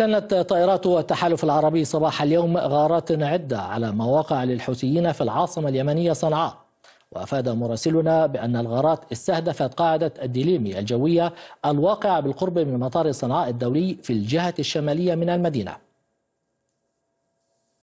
شنت طائرات التحالف العربي صباح اليوم غارات عدة على مواقع للحوثيين في العاصمة اليمنية صنعاء وأفاد مراسلنا بأن الغارات استهدفت قاعدة الديليمي الجوية الواقعة بالقرب من مطار صنعاء الدولي في الجهة الشمالية من المدينة